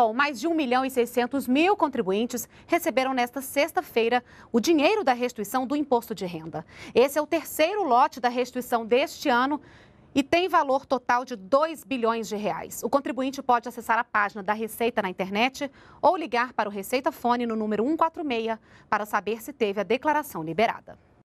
Bom, mais de 1 milhão e 600 mil contribuintes receberam nesta sexta-feira o dinheiro da restituição do imposto de renda. Esse é o terceiro lote da restituição deste ano e tem valor total de 2 bilhões de reais. O contribuinte pode acessar a página da Receita na internet ou ligar para o Receita Fone no número 146 para saber se teve a declaração liberada.